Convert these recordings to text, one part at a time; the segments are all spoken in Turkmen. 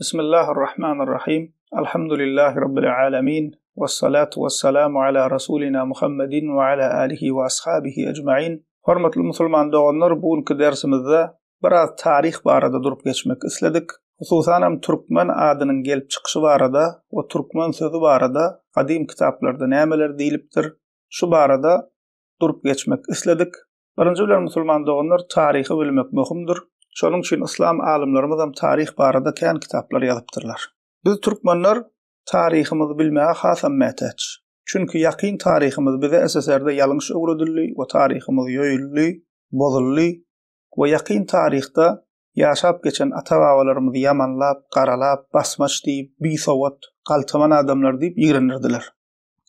Bismillahirrahmanirrahim, alhamdulillahi rabbil alamin, wassalatu wassalamu ala rasulina muhammadin wa ala alihi wa ashabihi ajma'in. Hormatli musulman dogonlar, bugun ki barada durup gechmek isledik. Hususanim Turkmen adinin gelb chikshi barada, wa Turkmen suzu barada, qadim kitaplarda nameler dilibdir, shubarada durb gechmek isledik. Baranjibla musulman dogonlar, tarihi bilmek muhumdir. Şonun üçin İslam alimlerimiz ham tarih barada kan kitaplar Biz türkmenler tarihimizi bilmäge hasam mätäç. Çünki yakin tarihimiz bize eserlerde yalınş ugrudylly we tarihimiz yoyully, bozully we yakin tarihte yaşap geçen atawalarymyz yamanlap, karalap, basmaç diýip, bisowat, qaltaman adamlar diýip ýygrynyrdylar.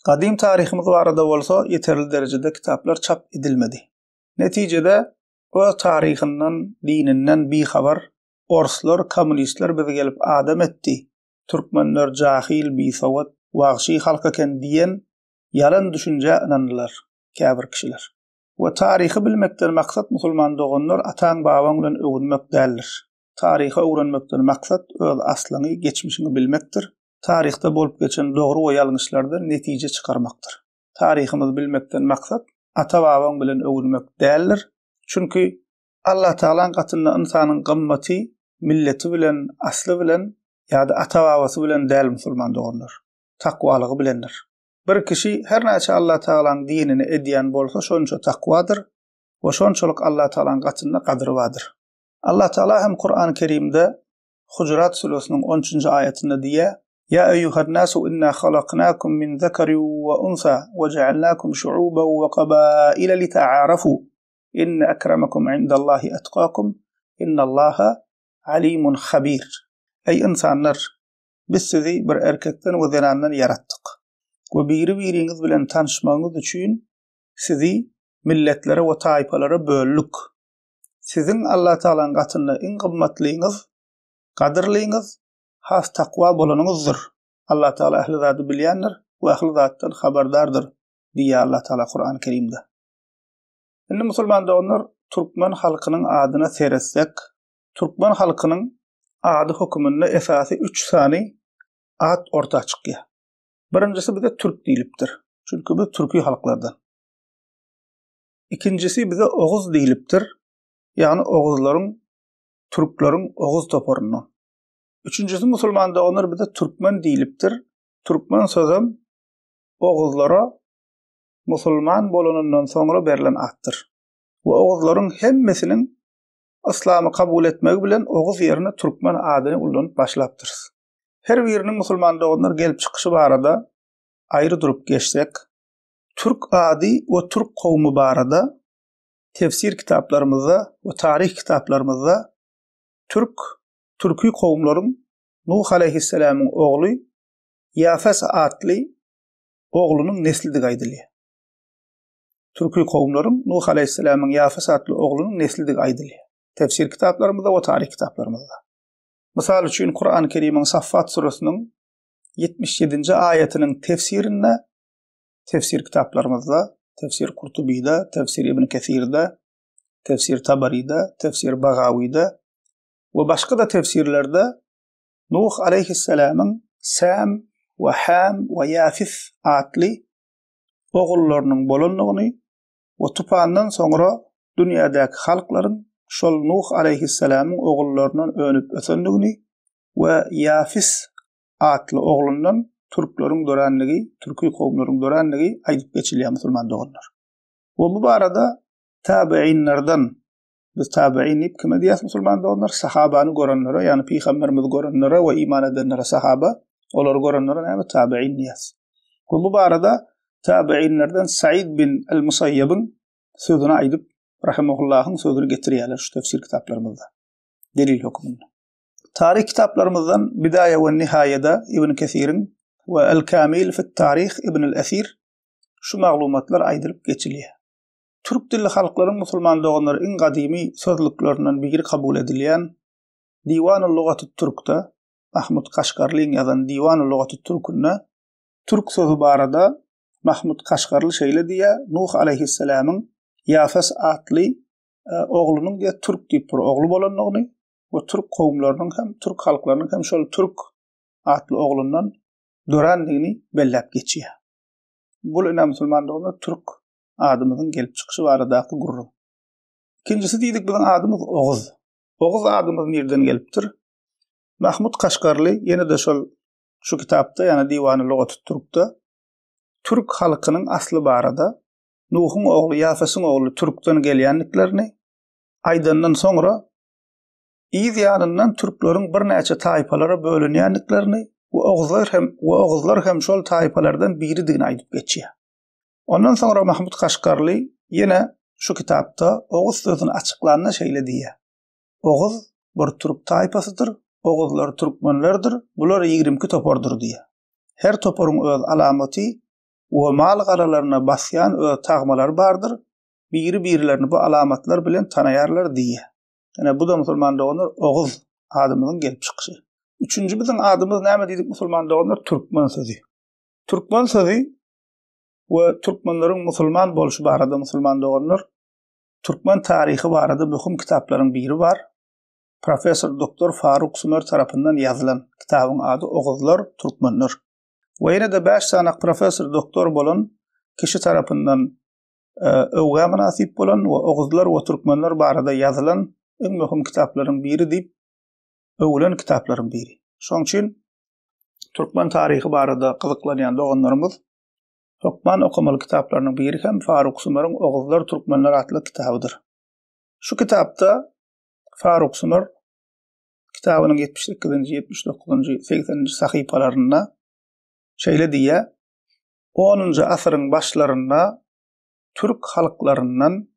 Qadim tarihimiz barada bolsa, ýeterli derejede kitaplar çap edilmedi. Netijede O taryhyndan, dininden bi habar. Orslar, kommunistler bizi gelip adam etti. Türkmenler cahil, bi sawat, wagşi halka ken yalan düşünce anandılar. Kabir kişiler. We taryhy bilmekden maksat musulman dogonlar atan bawanglan öwünmek däldir. Taryhy öwrenmekden maksat öz aslyny, geçmişini bilmekdir. Taryhda bolup geçen doğru we ýalňyşlardan netije çykarmakdyr. Taryhymyzy bilmekden maksat ata bavan bilen öwrenmek Çünkü Allah Teala'nın katında insanın gammati milleti bilen, aslı bilen ya da atavavası bilen değil musulman doğrundur. Takvalığı bilendir. Bir kişi her neyse Allah Teala'nın dinini ediyen bolsa şonço takvadır ve şonçoluk Allah Teala'nın katında kadrı vardır. Allah Teala hem Kur'an-ı Kerim'de Hucurat Sülosu'nun 13. ayetinde diye Ya eyyuhad nasu inna khalaqnakum min zekari wa unsa wa ja'alnakum şu'uba wa qabaila li ta'arafu إن أكرمكم عند الله أتقاكم إن الله عليم خبير أي إنسان نر بسذي بر أركتن وذنانن يرتق وبيري بيري نغز بلن تانشمانو دوشين سذي ملتلر وطايبالر بولوك سذن الله تعالى نغتن إن قمت لينغز قدر لينغز هاس تقوى بولن الله تعالى أهل ذات بليانر وأهل ذات خبردار در ديا الله تعالى قرآن كريم ده Indi musulman da onlar Türkmen halkının adına seyretsek, Türkmen halkının adı hukumunda esasi 3 sani ad orta çıkıya. Birincisi bize Türk deyiliptir. Çünkü bu Türkü halklardan. İkincisi bize Oğuz deyiliptir. Yani Oğuzların, Türklerin Oğuz toporunu. Üçüncüsü musulman da onlar bize Türkmen deyiliptir. Türkmen sözüm Oğuzlara musulman bolunundan sonra berilen attır. Bu oğuzların hemmesinin İslam'ı kabul etmek bilen oğuz yerine Türkmen adını ulunup başlaptır. Her birinin musulman doğunlar gelip çıkışı barada ayrı durup geçsek, Türk adi ve Türk kovumu barada tefsir kitaplarımızda ve tarih kitaplarımızda Türk, Türk'ü kovumların Nuh aleyhisselamın oğlu Yafes adli oğlunun neslidi gaydiliye. Türkü kovunların Nuh Aleyhisselam'ın Yafes adlı oğlunun neslidik aydili. Tefsir kitaplarımızda o tarih kitaplarımızda. Misal üçün Kur'an-ı Kerim'in Saffat Suresinin 77. ayetinin tefsirinde tefsir kitaplarımızda, tefsir Kurtubi'de, tefsir İbn Kethir'de, tefsir Tabari'de, tefsir Bagavi'de ve başka da tefsirlerde Nuh Aleyhisselam'ın Sam ve Ham ve Yafif adlı oğullarının bolunluğunu O tupandan sonra dünyadaki halkların şol Nuh aleyhisselamın oğullarından önüp ötenlüğünü ve Yafis adlı oğlundan Türklerin duranlığı, Türkü kovunların duranlığı aydıp geçiliyor Müslüman doğunlar. Ve bu arada tabi'inlerden biz tabi'in ip kime diyas Müslüman doğunlar? Sahabanı goranlara, yani Peygamberimiz goranlara ve iman edenlere sahaba, olar goranlara yani tabi'in diyas. Ve bu arada tabiinlerden Said bin el-Musayyab'ın sözünü aydıp rahimehullah'ın sözünü getiriyorlar şu tefsir kitaplarımızda. Delil hükmünde. Tarih kitaplarımızdan Bidaye ve Nihayede İbn Kesir'in ve El-Kamil fi't Tarih İbn el-Esir şu malumatlar aydırıp geçiliyor. Türk dilli halkların Müslüman doğanları en kadimi sözlüklerinden biri kabul edilen Divan-ı Lugat-ı Türk'te Ahmet Kaşgarlı'nın yazan Divan-ı Lugat-ı Türk'ünde Türk sözü barada Mahmud Kaşgarlı şeýle diýe, Nuh aleyhisselamyň Yafas atly e, oglunyň diýe türk diýip bir oglu bolanlygyny, we türk gowumlarynyň hem türk halklarynyň hem şol türk atly oglundan duranlygyny belläp geçýär. Bu ýöne musulman dogma türk adamyň gelip çykşy barada gurru. Ikinjisi diýdik biziň adamyň oguz. Oguz adamyň nereden gelipdir? Mahmud Kaşgarlı ýene-de şol şu kitapta, ýani diwany lugaty turupdy. Türk halkının aslı barada Nuh'un oğlu Yafes'in oğlu Türk'ten gelyenliklerini aydından sonra iz yanından Türklerin bir neçe tayfalara bölünenliklerini bu oğuzlar hem bu oğuzlar hem şol tayfalardan biri din aydıp geçiyor. Ondan sonra Mahmut Kaşgarlı yine şu kitapta oğuz sözün açıklarına şeyle diye. Oğuz bir Türk tayfasıdır. Oğuzlar Türkmenlerdir. Bunlar 22 topordur diye. Her toporun öz alamati u mal basyan ö tagmalar bardyr. Biri-birilerini bu alamatlar bilen tanayarlar diye. Yani bu da musulman doğunur oğuz adımının gelip çıkışı. Üçüncü bizim adımız neyme dedik musulman doğunur? Türkman sözü. Türkman sözü ve Türkmanların musulman bolşu barada musulman doğunur. Türkman tarihi barada mühüm kitapların biri var. Profesör Doktor Faruk Sumer tarafından yazılan kitabın adı Oğuzlar Türkmanlar. Ve yine de 5 tane profesör, doktor bulun, kişi tarafından e, övga münasip bulun, ve oğuzlar ve Türkmenler barada de yazılan en mühüm kitapların biri deyip, övülen kitapların biri. Şoň üçin Türkmen tarihi barada de kılıklanyan doğunlarımız, Türkmen okumalı kitaplarının biri hem Faruk Sumer'in Oğuzlar Türkmenler adlı kitabıdır. Şu kitapta Faruk Sumer, kitabının 72. 79. 80. sahipalarına şeyle diye 10 njy asırın başlarında Türk halklarından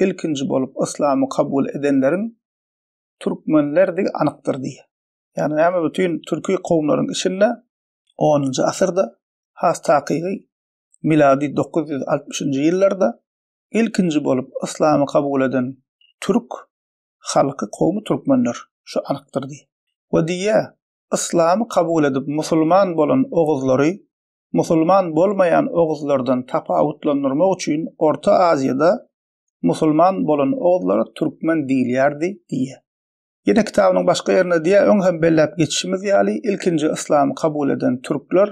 ilkinci bolup ıslamı kabul edenlerin Türkmenlerdi anıktır diye yani hem bütün Türkü kovların içinde 10 njy asırda has taqiqi, miladi 960 yıllarda ilkinci bolup islamy kabul eden Türk halkı kovumu Türkmenler şu anıktır diye. Wa diye İslamı kabul edip musulman bolan oğuzları, musulman bolmayan oğuzlardan tapa utlanırmak için Orta Aziyada musulman bolan oğuzları Türkmen değillerdi diye. Yine kitabının başka yerine diye ön hem bellep geçişimiz yali ilkinci İslamı kabul eden Türkler,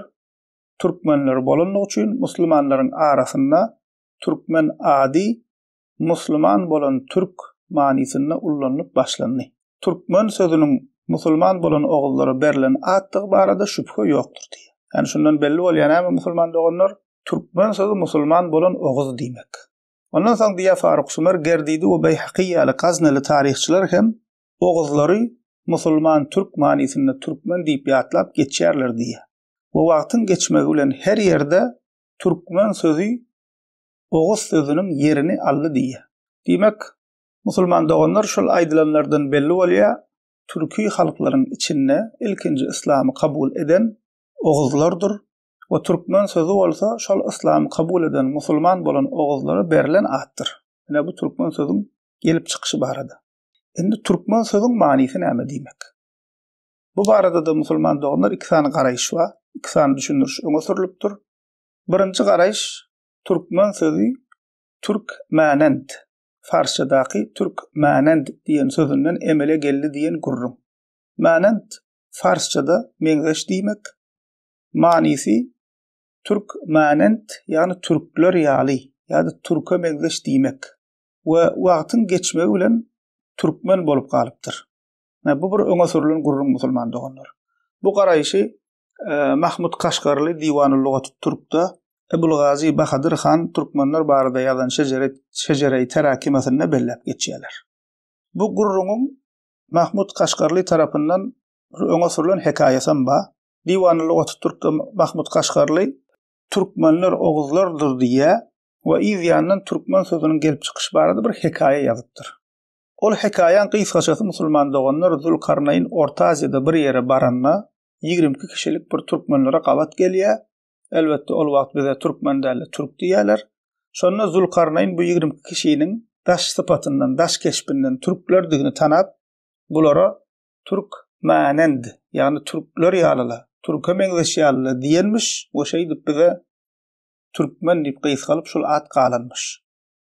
Türkmenler bolanlık için musulmanların arasında Türkmen adi, musulman bolan Türk manisinde ullanlık başlanlı. Türkmen sözünün musulman bolan oğulları berlen attıq barada şübhe yoktur diye. Yani şundan belli ol yani musulman doğunlar Türkmen sözü musulman bolan oğuz demek. Ondan san diya Faruk Sumer gerdiydi we beyhaqi ala kaznalı tarihçiler hem oğuzları musulman Türk manysynda Türkmen deyip yatlap geçerler diye. Bu wagtyň geçmegi ulen her yerde Türkmen sözü oğuz sözünün yerini aldı diye. Demek musulman doğunlar şul aydılanlardan belli ol Türkiy halklaryň içinde ilkinci İslam'ı kabul eden oğuzlardır. we türkmen sözü olsa, şol islamy kabul eden musulman bolan oğuzlara berilen ahttır. Ine bu türkmen sözüň gelip çykyşy barady. Indi türkmen sözüň manysy näme diýmek? Bu barada da musulman doğanlar iki tane karayış var. İki tane düşünürüş öne sürülüptür. Birinci karayış Türkmen sözü Türk manent. farsçadaky türk manend diýen sözünden emele geldi diýen gurrum. Manend farsçada meňzeş diýmek. Manisi türk manend ýani türkler ýaly ýa-da türke meňzeş diýmek. we wagtyň geçmegi bilen türkmen bolup galypdyr. bu bir öňe sürülen gurrun musulman doganlar. Bu garaýşy e, Mahmud Kaşgarly diwany lugaty Ebul Gazi Bahadır Han Türkmenler barada yalan şecereyi terakimatına bellep geçiyeler. Bu gururunun Mahmud Kaşgarlı tarafından öne sürülen hekayesan ba. Divanlı otu Türk Mahmud Kaşgarlı Türkmenler oğuzlardır diye ve izyanın Türkmen sözünün gelip çıkış barada bir hekaye yazıptır. Ol hekayan kıyıs kaçası musulman doğanlar Zülkarnay'ın Orta Aziyada bir yere baranına 22 kişilik bir Türkmenlere kavat geliyor. Elbette ol vaqt bize Türkmen derli Türk diyeler. Sonra Zulkarnayn bu 20 kişinin daş sıfatından, daş keşbinden Türkler dini tanap, bulara Türk manend, yani Türkler yalala, Türk'e mengleş yalala diyenmiş, o şey dip bize Türkmen dip qiyiz kalıp şul at kalanmış.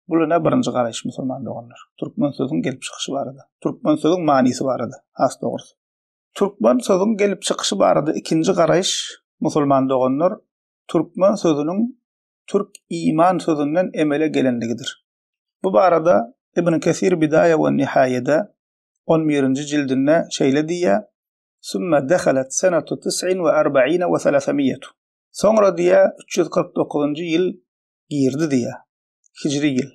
Bulu ne birinci qarayış musulman doğanlar. Türkmen sözün gelip çıkışı varada. Türkmen sözün manisi varada. Has doğrusu. Türkmen sözün gelip çıkışı varada. İkinci qarayış musulman doğanlar. Türkmen sözünün Türk iman sözünden emele gelenlidir. Bu barada İbn Kesir Bidaye ve Nihayede 11. cildinde şöyle diye Sümme dehalet senatu tis'in ve erba'ine ve selasemiyetu. Sonra diye 349. yıl girdi diye. Hicri yıl.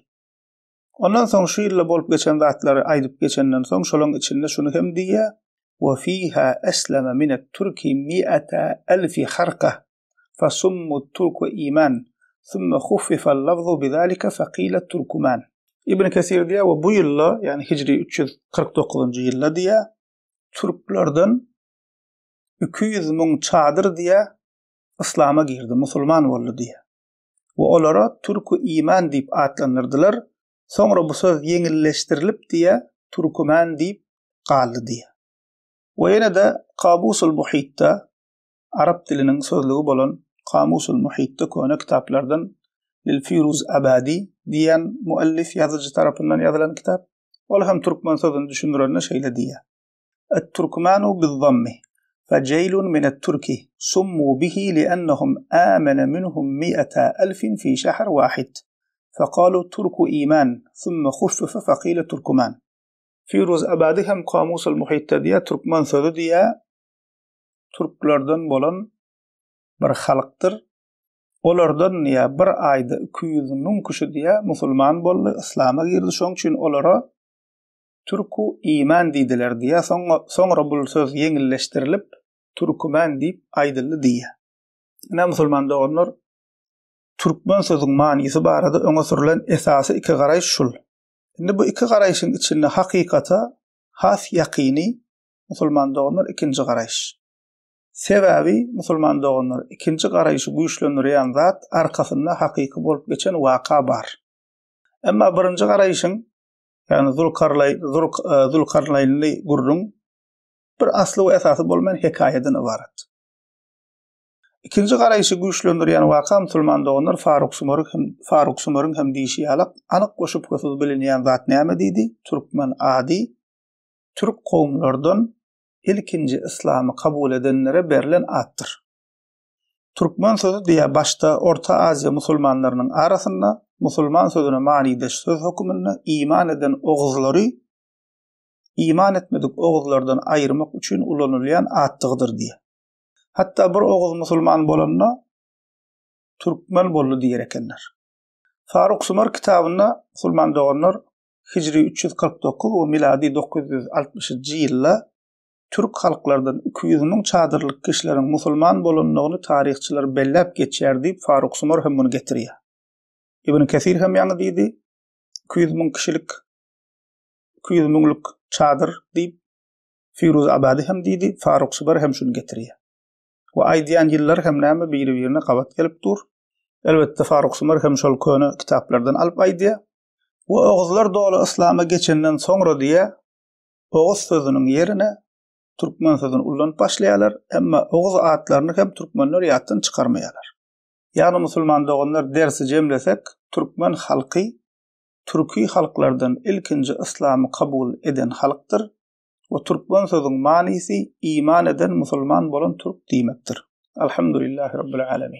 Ondan sonra şu yılla bolup geçen vaatları aydıp geçenden sonra şolun içinde şunu hem diye وَفِيهَا أَسْلَمَ مِنَ التُّرْكِ مِئَةَ أَلْفِ حَرْقَةٍ فسم الترك إيمان ثم خفف اللفظ بذلك فقيل التركمان ibn kasir diye ve bu yılla yani hicri 349. yılda diye Türklerden 200 ming çadır diye İslam'a girdi, musulman oldu diye. Ve onlara Türk'ü iman deyip adlanırdılar. Sonra bu söz yengilleştirilip diye Türküman deyip kaldı diye. Ve yine de Kabusul Muhit'te Arap dilinin sözlüğü olan قاموس المحيط كitaaplardan dilfiruz abadiy degan muallif yozuvchi tarafidan yozilgan kitob ular ham turkman so'zini tushuntiradigan shaylar deya التركمان بالضم فجيل من الترك سموا به لأنهم آمن منهم مئة ألف في شهر واحد فقالوا ترك إيمان ثم خفف فقيل تركمان فيروز أبادهم قاموس المحيط ديا تركمان ترك تركلردن بولن bir halktır. Olardan ya bir ayda 200 nun kişi diye musulman boldu, islama girdi. Şoň üçin olara Türku iman diýdiler diýe soňra soňra bu söz ýeňilleşdirilip türkmen diýip aýdyldy diýe. Näme musulman dogonlar türkmen sözüň manysy barada öňe sürilen esasy iki garaý şul. Indi bu iki garaýyň içinde hakykata has yakyny musulman dogonlar ikinji garaýyş. Sebabi musulman doğunur. ikinci qarayışı bu yan zat arkasında haqiqi bolup geçen vaqa bar. Amma birinci qarayışın yani Zulkarlay Zulk e, Zulkarlayli gurrun bir aslı we esasy bolman hikayeden ibaret. İkinci qarayışı bu işlönür yan vaqa musulman doğunur Faruk Sumur hem Faruk Sumurun hem diýişi alaq anyk goşup goşup bilinýän zat näme diýdi? Türkmen adi Türk qowmlardan ilkinci İslamı kabul edenlere berlen addır. Türkmen sözü diye başta Orta Asya musulmanlarının arasında musulman sözüne manideş söz hukumunu iman eden oğuzları iman etmedik oğuzlardan ayırmak için ulanılayan attıgdır diye. Hatta bir oğuz musulman bolanına Türkmen bolu diyerek Faruk Sumar kitabına musulman doğanlar Hicri 349 ve miladi 960 yılla Türk halklardan 200 min çadırlık kişilerin musulman bolunduğunu tarihçiler bellep geçer deyip Faruk Sumar hem bunu getiriyor. İbn-i Kesir hem yanı deydi, 200 min kişilik, 200 minlik çadır deyip Firuz Abadi hem deydi, Faruk Sumar hem şunu getiriyor. Ve aydiyan yıllar hem nama biri birine qabat gelip dur. Elbette Faruk Sumar hem şol köyünü kitaplardan alıp aydiya. Ve oğuzlar doğlu ıslama geçinden sonra diye, Oğuz sözünün yerine Türkmen sözünü ullan başlayalar, emma oğuz atlarını hem Türkmenler yattın çıkarmayalar. Yani musulman doğunlar dersi cemlesek, Türkmen halkı, Türkü halklardan ilkinci ıslamı kabul eden halktır. O Türkmen sözün manisi iman eden musulman bolan Türk dimektir. Elhamdülillahi rabbil alem.